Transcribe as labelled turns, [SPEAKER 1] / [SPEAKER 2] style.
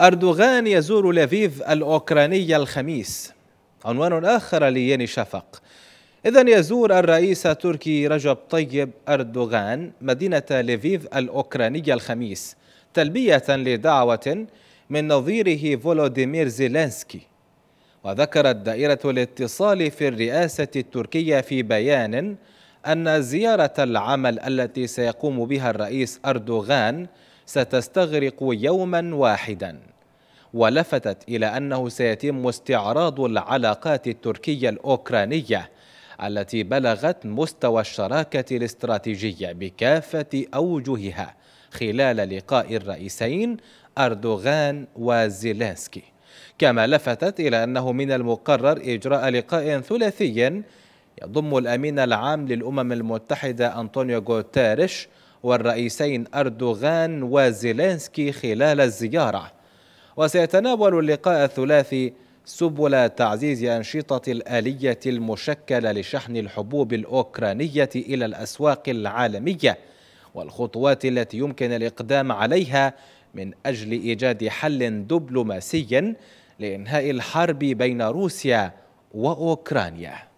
[SPEAKER 1] أردوغان يزور لافيف الأوكرانية الخميس عنوان آخر لياني شفق إذا يزور الرئيس التركي رجب طيب أردوغان مدينة لافيف الأوكرانية الخميس تلبية لدعوة من نظيره فولوديمير زيلينسكي وذكرت دائرة الاتصال في الرئاسة التركية في بيان أن زيارة العمل التي سيقوم بها الرئيس أردوغان ستستغرق يوما واحدا ولفتت إلى أنه سيتم استعراض العلاقات التركية الأوكرانية التي بلغت مستوى الشراكة الاستراتيجية بكافة أوجهها خلال لقاء الرئيسين أردوغان وزيلانسكي كما لفتت إلى أنه من المقرر إجراء لقاء ثلاثي يضم الأمين العام للأمم المتحدة أنطونيو غوتاريش والرئيسين أردوغان وزيلينسكي خلال الزيارة وسيتناول اللقاء الثلاثي سبل تعزيز أنشطة الآلية المشكلة لشحن الحبوب الأوكرانية إلى الأسواق العالمية والخطوات التي يمكن الإقدام عليها من أجل إيجاد حل دبلوماسي لإنهاء الحرب بين روسيا وأوكرانيا